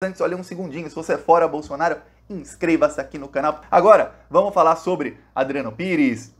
antes, olha um segundinho, se você é fora Bolsonaro, inscreva-se aqui no canal. Agora, vamos falar sobre Adriano Pires,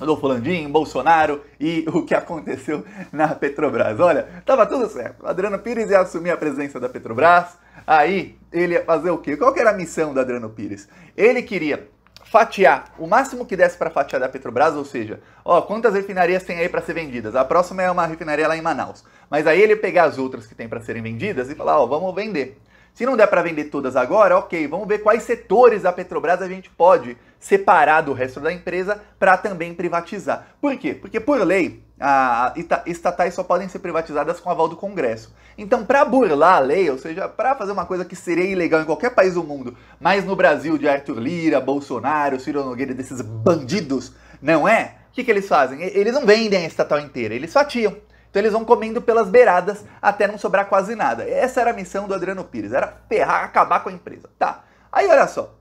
Adolfo Landim, Bolsonaro e o que aconteceu na Petrobras. Olha, tava tudo certo. Adriano Pires ia assumir a presença da Petrobras, aí ele ia fazer o quê? Qual que era a missão do Adriano Pires? Ele queria fatiar o máximo que desse para fatiar da Petrobras, ou seja, ó, quantas refinarias tem aí para ser vendidas? A próxima é uma refinaria lá em Manaus. Mas aí ele pegar as outras que tem para serem vendidas e falar, ó, vamos vender. Se não der para vender todas agora, ok, vamos ver quais setores da Petrobras a gente pode separar do resto da empresa para também privatizar. Por quê? Porque por lei, a, estatais só podem ser privatizadas com aval do Congresso. Então, para burlar a lei, ou seja, para fazer uma coisa que seria ilegal em qualquer país do mundo, mas no Brasil de Arthur Lira, Bolsonaro, Ciro Nogueira, desses bandidos, não é? O que, que eles fazem? Eles não vendem a estatal inteira, eles fatiam. Então eles vão comendo pelas beiradas até não sobrar quase nada. Essa era a missão do Adriano Pires, era ferrar, acabar com a empresa. Tá. Aí olha só,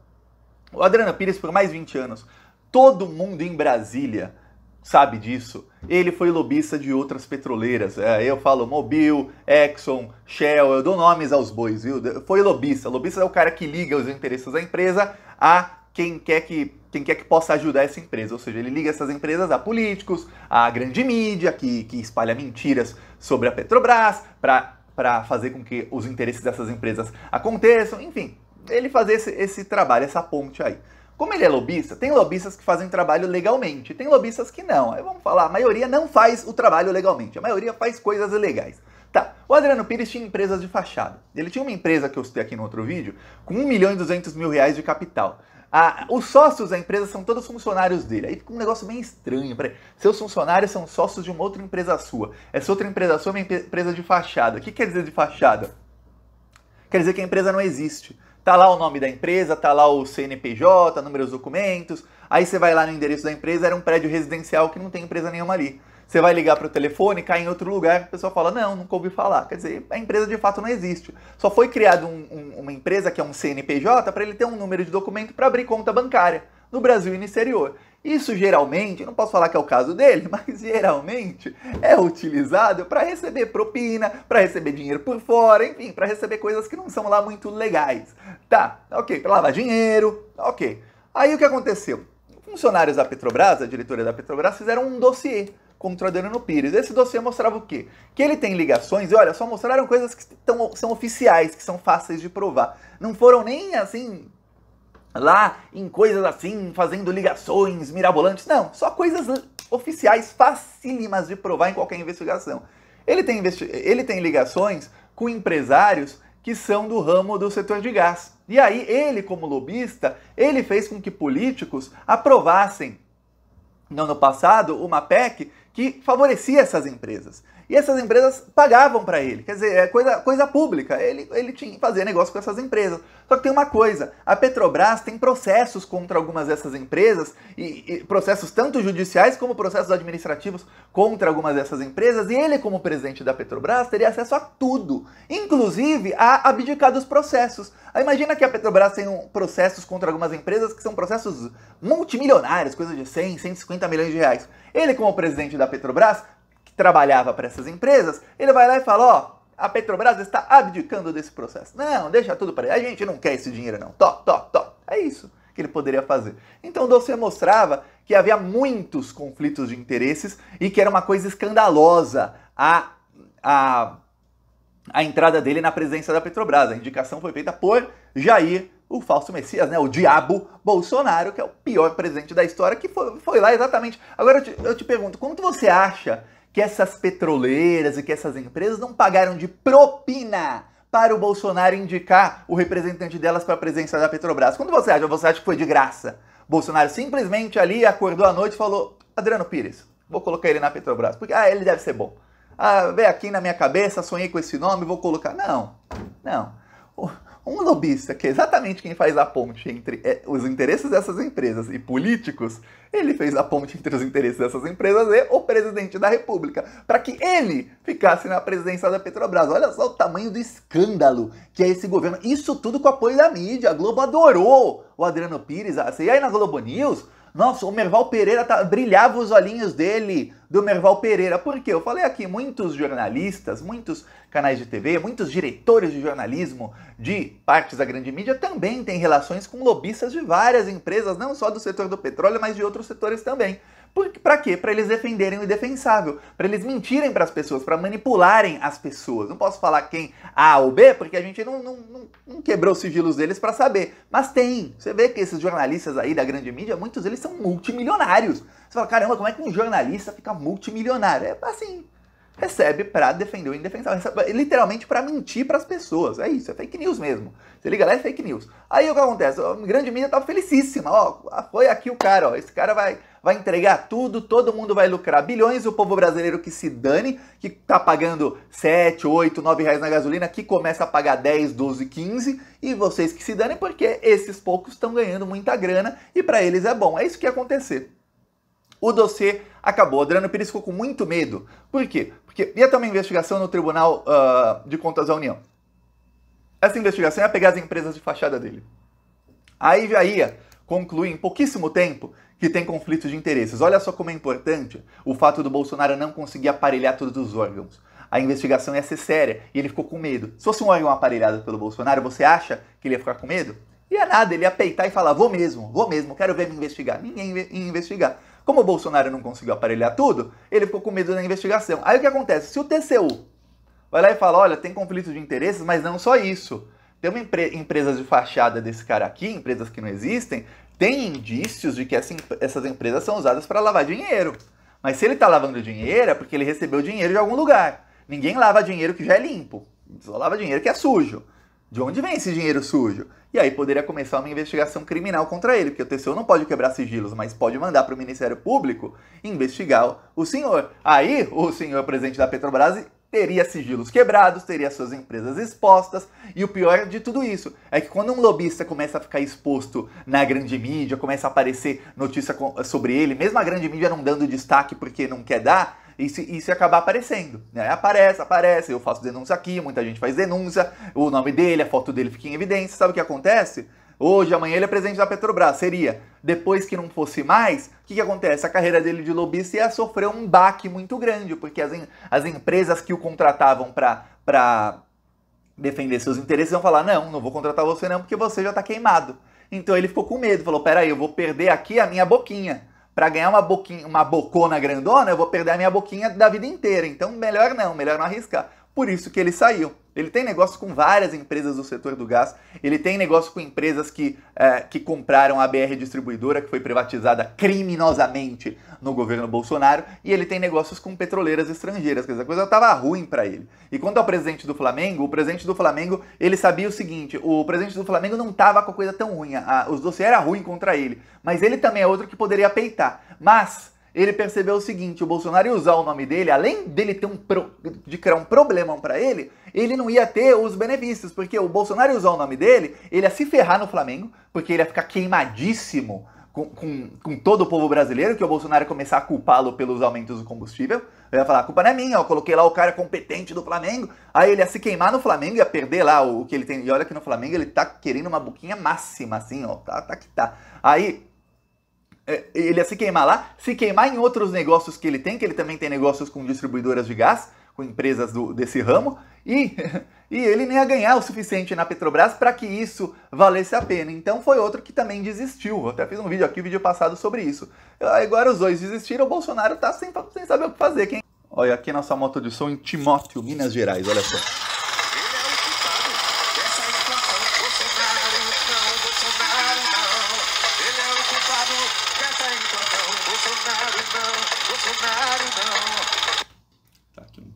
o Adriano Pires por mais 20 anos, todo mundo em Brasília sabe disso. Ele foi lobista de outras petroleiras. É, eu falo Mobil, Exxon, Shell, eu dou nomes aos bois, viu? Foi lobista. Lobista é o cara que liga os interesses da empresa a quem quer que quem quer que possa ajudar essa empresa. Ou seja, ele liga essas empresas a políticos, a grande mídia que, que espalha mentiras sobre a Petrobras para fazer com que os interesses dessas empresas aconteçam. Enfim, ele fazer esse, esse trabalho, essa ponte aí. Como ele é lobista, tem lobistas que fazem trabalho legalmente, tem lobistas que não. Aí vamos falar, a maioria não faz o trabalho legalmente, a maioria faz coisas ilegais. Tá, o Adriano Pires tinha empresas de fachada. Ele tinha uma empresa que eu citei aqui no outro vídeo, com 1 milhão e 200 mil reais de capital. A, os sócios da empresa são todos funcionários dele. Aí fica um negócio bem estranho. Peraí. Seus funcionários são sócios de uma outra empresa sua. Essa outra empresa sua é uma empresa de fachada. O que quer dizer de fachada? Quer dizer que a empresa não existe. Tá lá o nome da empresa, tá lá o CNPJ, tá números documentos. Aí você vai lá no endereço da empresa, era um prédio residencial que não tem empresa nenhuma ali. Você vai ligar para o telefone, cai em outro lugar, a pessoa fala, não, nunca ouvi falar. Quer dizer, a empresa de fato não existe. Só foi criada um, um, uma empresa que é um CNPJ para ele ter um número de documento para abrir conta bancária no Brasil e no exterior. Isso geralmente, não posso falar que é o caso dele, mas geralmente é utilizado para receber propina, para receber dinheiro por fora, enfim, para receber coisas que não são lá muito legais. Tá, ok, para lavar dinheiro, ok. Aí o que aconteceu? Funcionários da Petrobras, a diretoria da Petrobras, fizeram um dossiê contra o Adriano Pires. Esse dossiê mostrava o quê? Que ele tem ligações, e olha, só mostraram coisas que tão, são oficiais, que são fáceis de provar. Não foram nem assim lá em coisas assim, fazendo ligações mirabolantes. Não, só coisas oficiais, facílimas de provar em qualquer investigação. Ele tem, investi ele tem ligações com empresários que são do ramo do setor de gás. E aí ele, como lobista, ele fez com que políticos aprovassem no ano passado uma PEC que favorecia essas empresas. E essas empresas pagavam para ele. Quer dizer, é coisa, coisa pública. Ele, ele tinha que fazer negócio com essas empresas. Só que tem uma coisa: a Petrobras tem processos contra algumas dessas empresas, e, e processos tanto judiciais como processos administrativos contra algumas dessas empresas, e ele, como presidente da Petrobras, teria acesso a tudo, inclusive a abdicar dos processos. Aí imagina que a Petrobras tem processos contra algumas empresas que são processos multimilionários, coisa de 100, 150 milhões de reais. Ele, como presidente da Petrobras, trabalhava para essas empresas, ele vai lá e fala: ó, a Petrobras está abdicando desse processo. Não, deixa tudo para ele. A gente não quer esse dinheiro, não. Tó, tó, tó. É isso que ele poderia fazer. Então o doce mostrava que havia muitos conflitos de interesses e que era uma coisa escandalosa a, a, a entrada dele na presença da Petrobras. A indicação foi feita por Jair o falso Messias, né, o diabo Bolsonaro, que é o pior presidente da história, que foi, foi lá exatamente. Agora eu te, eu te pergunto, quanto você acha que essas petroleiras e que essas empresas não pagaram de propina para o Bolsonaro indicar o representante delas para a presença da Petrobras? Quando você acha? Você acha que foi de graça? Bolsonaro simplesmente ali acordou à noite e falou: Adriano Pires, vou colocar ele na Petrobras, porque ah, ele deve ser bom. Ah, aqui na minha cabeça, sonhei com esse nome, vou colocar. Não, não. O um lobista, que é exatamente quem faz a ponte entre é, os interesses dessas empresas e políticos, ele fez a ponte entre os interesses dessas empresas e o presidente da República, para que ele ficasse na presidência da Petrobras. Olha só o tamanho do escândalo que é esse governo. Isso tudo com o apoio da mídia. A Globo adorou o Adriano Pires. E ah, aí na Globo News, nossa, o Merval Pereira tá, brilhava os olhinhos dele do Merval Pereira. Por quê? Eu falei aqui, muitos jornalistas, muitos canais de TV, muitos diretores de jornalismo de partes da grande mídia também têm relações com lobistas de várias empresas, não só do setor do petróleo, mas de outros setores também. Para quê? Para eles defenderem o indefensável, para eles mentirem para as pessoas, para manipularem as pessoas. Não posso falar quem A ou B, porque a gente não, não, não, não quebrou os sigilos deles para saber. Mas tem. Você vê que esses jornalistas aí da grande mídia, muitos deles são multimilionários. Você fala, caramba, como é que um jornalista fica multimilionário? É assim recebe para defender o indefensável, recebe, literalmente para mentir para as pessoas. É isso, é fake news mesmo. Você liga lá, é fake news. Aí o que acontece? A grande mídia tá felicíssima, ó, ah, foi aqui o cara, ó, esse cara vai vai entregar tudo, todo mundo vai lucrar bilhões, o povo brasileiro que se dane, que tá pagando 7, 8, 9 reais na gasolina, que começa a pagar 10, 12, 15, e vocês que se danem porque esses poucos estão ganhando muita grana e para eles é bom. É isso que ia acontecer. O dossiê acabou. Adriano Pires ficou com muito medo. Por quê? Porque ia ter uma investigação no Tribunal uh, de Contas da União. Essa investigação ia pegar as empresas de fachada dele. Aí já ia concluir em pouquíssimo tempo que tem conflito de interesses. Olha só como é importante o fato do Bolsonaro não conseguir aparelhar todos os órgãos. A investigação ia ser séria e ele ficou com medo. Se fosse um órgão aparelhado pelo Bolsonaro, você acha que ele ia ficar com medo? Ia nada, ele ia peitar e falar: vou mesmo, vou mesmo, quero ver me investigar. Ninguém ia investigar. Como o Bolsonaro não conseguiu aparelhar tudo, ele ficou com medo da investigação. Aí o que acontece? Se o TCU vai lá e fala: olha, tem conflito de interesses, mas não só isso. Tem uma empre empresas de fachada desse cara aqui, empresas que não existem, tem indícios de que essa, essas empresas são usadas para lavar dinheiro. Mas se ele está lavando dinheiro, é porque ele recebeu dinheiro de algum lugar. Ninguém lava dinheiro que já é limpo. Só lava dinheiro que é sujo. De onde vem esse dinheiro sujo? E aí poderia começar uma investigação criminal contra ele, porque o TCU não pode quebrar sigilos, mas pode mandar para o Ministério Público investigar o senhor. Aí o senhor presidente da Petrobras teria sigilos quebrados, teria suas empresas expostas, e o pior de tudo isso é que quando um lobista começa a ficar exposto na grande mídia, começa a aparecer notícia sobre ele, mesmo a grande mídia não dando destaque porque não quer dar, e se, e se acabar aparecendo. Né? Aparece, aparece, eu faço denúncia aqui, muita gente faz denúncia, o nome dele, a foto dele fica em evidência, sabe o que acontece? Hoje, amanhã ele é presidente da Petrobras. Seria. Depois que não fosse mais, o que, que acontece? A carreira dele de lobista ia sofrer um baque muito grande, porque as, as empresas que o contratavam para defender seus interesses iam falar: não, não vou contratar você não, porque você já está queimado. Então ele ficou com medo, falou: peraí, eu vou perder aqui a minha boquinha para ganhar uma boquinha, uma bocona grandona, eu vou perder a minha boquinha da vida inteira. Então melhor não, melhor não arriscar por isso que ele saiu. Ele tem negócio com várias empresas do setor do gás, ele tem negócio com empresas que, é, que compraram a BR Distribuidora, que foi privatizada criminosamente no governo Bolsonaro, e ele tem negócios com petroleiras estrangeiras, quer dizer, a coisa estava ruim para ele. E quanto ao presidente do Flamengo, o presidente do Flamengo, ele sabia o seguinte, o presidente do Flamengo não estava com a coisa tão ruim, a, os dossiês eram ruins contra ele, mas ele também é outro que poderia peitar. Mas ele percebeu o seguinte: o Bolsonaro ia usar o nome dele, além dele ter um pro, de criar um problemão para ele, ele não ia ter os benefícios, porque o Bolsonaro ia usar o nome dele, ele ia se ferrar no Flamengo, porque ele ia ficar queimadíssimo com, com, com todo o povo brasileiro, que o Bolsonaro ia começar a culpá-lo pelos aumentos do combustível. Ele ia falar: a culpa não é minha, eu coloquei lá o cara competente do Flamengo. Aí ele ia se queimar no Flamengo, ia perder lá o, o que ele tem. E olha que no Flamengo ele tá querendo uma boquinha máxima, assim, ó, tá, tá que tá. Aí é, ele ia se queimar lá, se queimar em outros negócios que ele tem, que ele também tem negócios com distribuidoras de gás, com empresas do, desse ramo, e, e ele nem ia ganhar o suficiente na Petrobras para que isso valesse a pena. Então foi outro que também desistiu. Eu até fiz um vídeo aqui, um vídeo passado sobre isso. Agora os dois desistiram, o Bolsonaro está sem, sem saber o que fazer. Quem... Olha aqui nossa moto de som em Timóteo, Minas Gerais, olha só.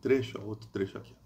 trecho, outro trecho aqui.